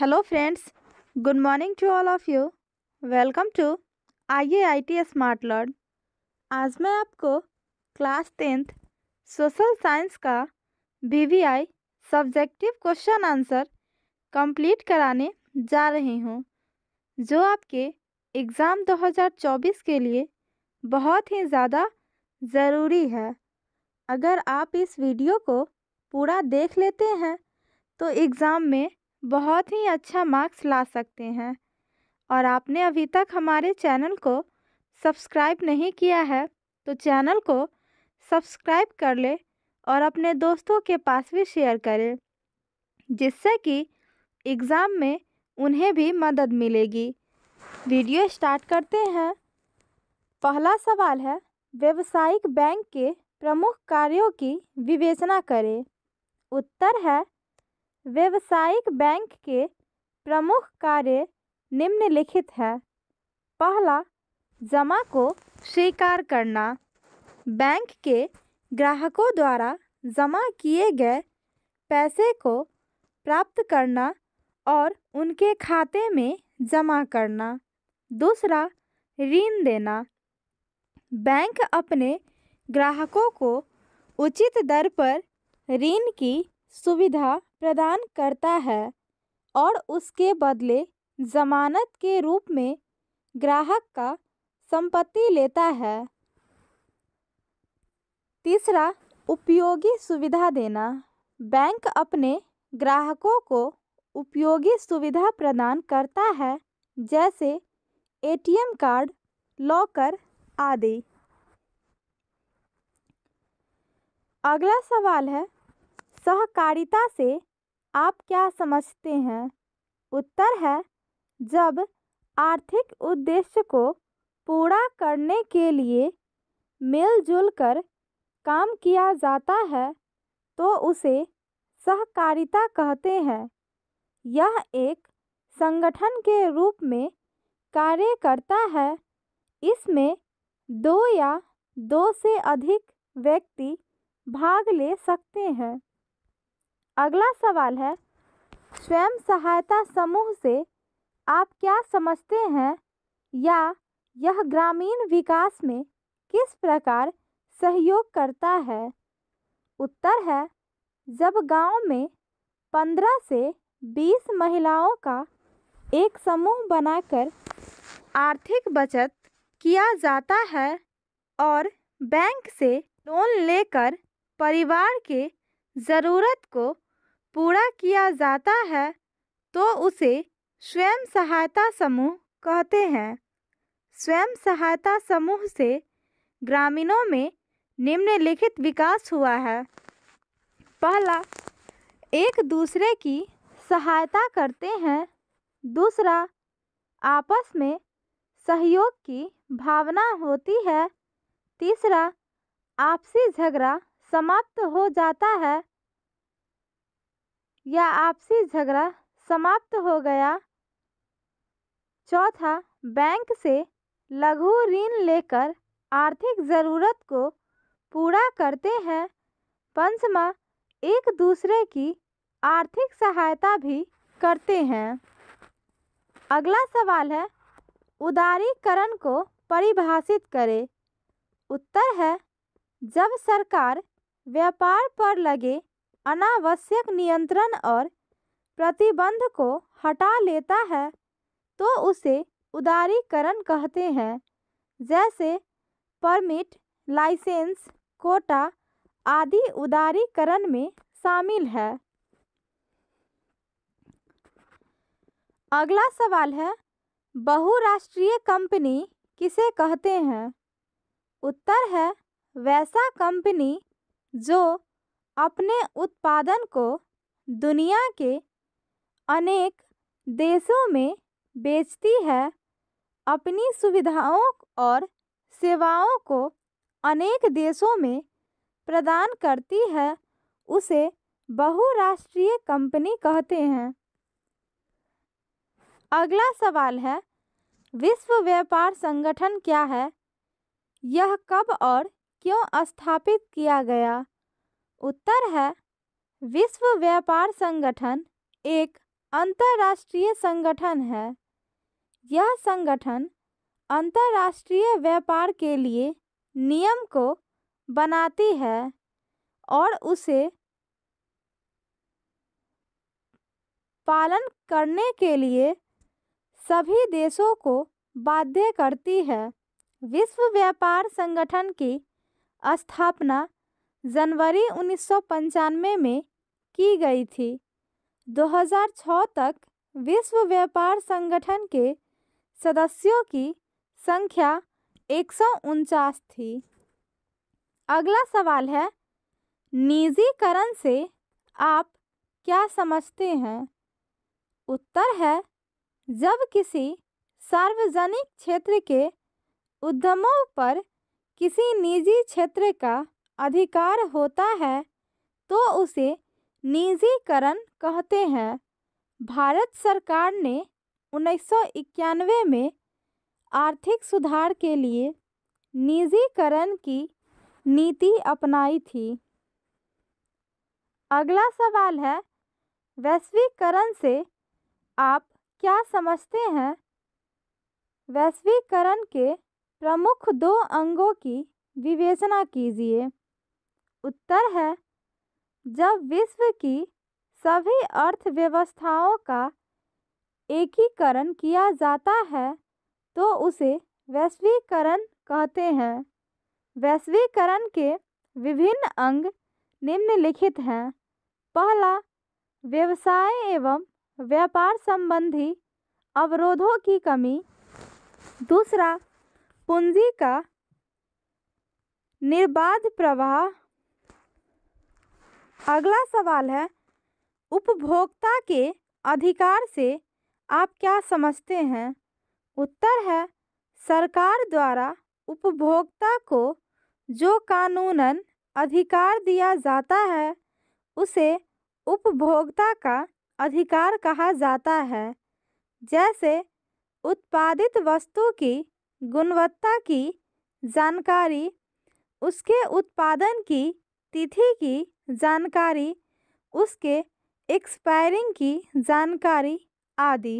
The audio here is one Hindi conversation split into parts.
hello friends good morning to all of you welcome to I I T smart learn आज मैं आपको क्लास टेंथ सोशल साइंस का BVI subjective question answer complete कराने जा रही हूँ जो आपके एग्ज़ाम 2024 के लिए बहुत ही ज़्यादा ज़रूरी है अगर आप इस वीडियो को पूरा देख लेते हैं तो एग्ज़ाम में बहुत ही अच्छा मार्क्स ला सकते हैं और आपने अभी तक हमारे चैनल को सब्सक्राइब नहीं किया है तो चैनल को सब्सक्राइब कर ले और अपने दोस्तों के पास भी शेयर करें जिससे कि एग्ज़ाम में उन्हें भी मदद मिलेगी वीडियो स्टार्ट करते हैं पहला सवाल है व्यवसायिक बैंक के प्रमुख कार्यों की विवेचना करें उत्तर है व्यावसायिक बैंक के प्रमुख कार्य निम्नलिखित है पहला जमा को स्वीकार करना बैंक के ग्राहकों द्वारा जमा किए गए पैसे को प्राप्त करना और उनके खाते में जमा करना दूसरा ऋण देना बैंक अपने ग्राहकों को उचित दर पर ऋण की सुविधा प्रदान करता है और उसके बदले ज़मानत के रूप में ग्राहक का संपत्ति लेता है तीसरा उपयोगी सुविधा देना बैंक अपने ग्राहकों को उपयोगी सुविधा प्रदान करता है जैसे एटीएम कार्ड लॉकर आदि अगला सवाल है सहकारिता से आप क्या समझते हैं उत्तर है जब आर्थिक उद्देश्य को पूरा करने के लिए मिलजुल कर काम किया जाता है तो उसे सहकारिता कहते हैं यह एक संगठन के रूप में कार्य करता है इसमें दो या दो से अधिक व्यक्ति भाग ले सकते हैं अगला सवाल है स्वयं सहायता समूह से आप क्या समझते हैं या यह ग्रामीण विकास में किस प्रकार सहयोग करता है उत्तर है जब गांव में पंद्रह से बीस महिलाओं का एक समूह बनाकर आर्थिक बचत किया जाता है और बैंक से लोन लेकर परिवार के ज़रूरत को पूरा किया जाता है तो उसे स्वयं सहायता समूह कहते हैं स्वयं सहायता समूह से ग्रामीणों में निम्नलिखित विकास हुआ है पहला एक दूसरे की सहायता करते हैं दूसरा आपस में सहयोग की भावना होती है तीसरा आपसी झगड़ा समाप्त हो जाता है या आपसी झगड़ा समाप्त हो गया चौथा बैंक से लघु ऋण लेकर आर्थिक ज़रूरत को पूरा करते हैं पंचमा एक दूसरे की आर्थिक सहायता भी करते हैं अगला सवाल है उदारीकरण को परिभाषित करें उत्तर है जब सरकार व्यापार पर लगे अनावश्यक नियंत्रण और प्रतिबंध को हटा लेता है तो उसे उदारीकरण कहते हैं जैसे परमिट लाइसेंस कोटा आदि उदारीकरण में शामिल है अगला सवाल है बहुराष्ट्रीय कंपनी किसे कहते हैं उत्तर है वैसा कंपनी जो अपने उत्पादन को दुनिया के अनेक देशों में बेचती है अपनी सुविधाओं और सेवाओं को अनेक देशों में प्रदान करती है उसे बहुराष्ट्रीय कंपनी कहते हैं अगला सवाल है विश्व व्यापार संगठन क्या है यह कब और क्यों स्थापित किया गया उत्तर है विश्व व्यापार संगठन एक अंतर्राष्ट्रीय संगठन है यह संगठन अंतर्राष्ट्रीय व्यापार के लिए नियम को बनाती है और उसे पालन करने के लिए सभी देशों को बाध्य करती है विश्व व्यापार संगठन की स्थापना जनवरी उन्नीस सौ पंचानवे में की गई थी 2006 तक विश्व व्यापार संगठन के सदस्यों की संख्या एक थी अगला सवाल है निजीकरण से आप क्या समझते हैं उत्तर है जब किसी सार्वजनिक क्षेत्र के उद्यमों पर किसी निजी क्षेत्र का अधिकार होता है तो उसे निजीकरण कहते हैं भारत सरकार ने उन्नीस में आर्थिक सुधार के लिए निजीकरण की नीति अपनाई थी अगला सवाल है वैश्वीकरण से आप क्या समझते हैं वैश्वीकरण के प्रमुख दो अंगों की विवेचना कीजिए उत्तर है जब विश्व की सभी अर्थव्यवस्थाओं का एकीकरण किया जाता है तो उसे वैश्वीकरण कहते हैं वैश्वीकरण के विभिन्न अंग निम्नलिखित हैं पहला व्यवसाय एवं व्यापार संबंधी अवरोधों की कमी दूसरा पूंजी का निर्बाध प्रवाह अगला सवाल है उपभोक्ता के अधिकार से आप क्या समझते हैं उत्तर है सरकार द्वारा उपभोक्ता को जो कानूनन अधिकार दिया जाता है उसे उपभोक्ता का अधिकार कहा जाता है जैसे उत्पादित वस्तु की गुणवत्ता की जानकारी उसके उत्पादन की तिथि की जानकारी उसके एक्सपायरिंग की जानकारी आदि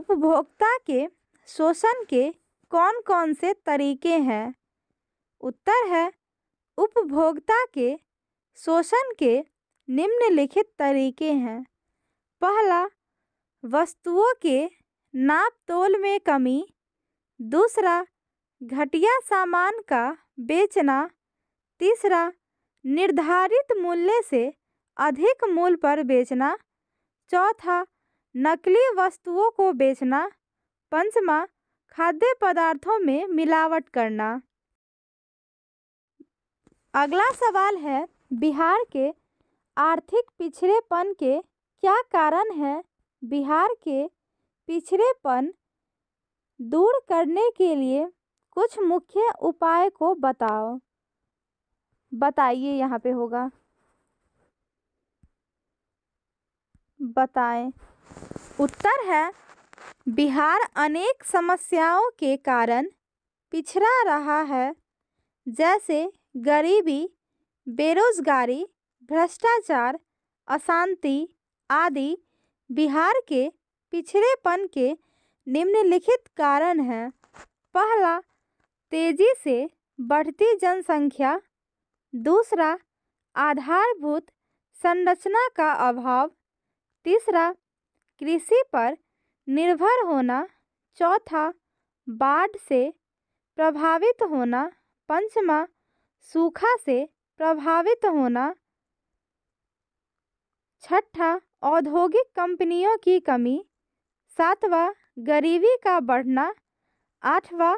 उपभोक्ता के शोषण के कौन कौन से तरीके हैं उत्तर है उपभोक्ता के शोषण के निम्नलिखित तरीके हैं पहला वस्तुओं के नाप तोल में कमी दूसरा घटिया सामान का बेचना तीसरा निर्धारित मूल्य से अधिक मूल्य पर बेचना चौथा नकली वस्तुओं को बेचना पंचमा खाद्य पदार्थों में मिलावट करना अगला सवाल है बिहार के आर्थिक पिछड़ेपन के क्या कारण है बिहार के पिछड़ेपन दूर करने के लिए कुछ मुख्य उपाय को बताओ बताइए यहाँ पे होगा बताएं उत्तर है बिहार अनेक समस्याओं के कारण पिछड़ा रहा है जैसे गरीबी बेरोजगारी भ्रष्टाचार अशांति आदि बिहार के पिछड़ेपन के निम्नलिखित कारण हैं पहला तेजी से बढ़ती जनसंख्या दूसरा आधारभूत संरचना का अभाव तीसरा कृषि पर निर्भर होना चौथा बाढ़ से प्रभावित होना पंचमा सूखा से प्रभावित होना छठा औद्योगिक कंपनियों की कमी सातवां गरीबी का बढ़ना आठवां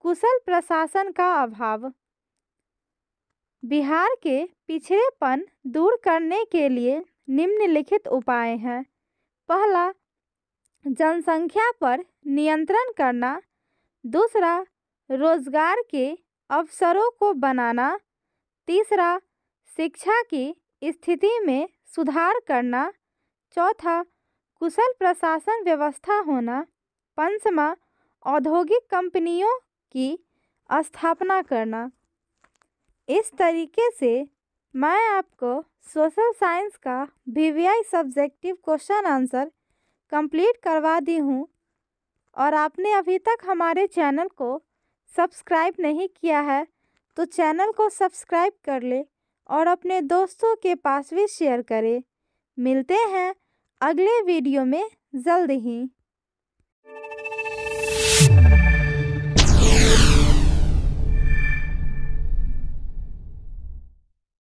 कुशल प्रशासन का अभाव बिहार के पिछड़ेपन दूर करने के लिए निम्नलिखित उपाय हैं पहला जनसंख्या पर नियंत्रण करना दूसरा रोजगार के अवसरों को बनाना तीसरा शिक्षा की स्थिति में सुधार करना चौथा कुशल प्रशासन व्यवस्था होना पंचमा औद्योगिक कंपनियों की स्थापना करना इस तरीके से मैं आपको सोशल साइंस का VVI subjective question answer complete करवा दी हूँ और आपने अभी तक हमारे चैनल को सब्सक्राइब नहीं किया है तो चैनल को सब्सक्राइब कर ले और अपने दोस्तों के पास भी शेयर करें मिलते हैं अगले वीडियो में जल्द ही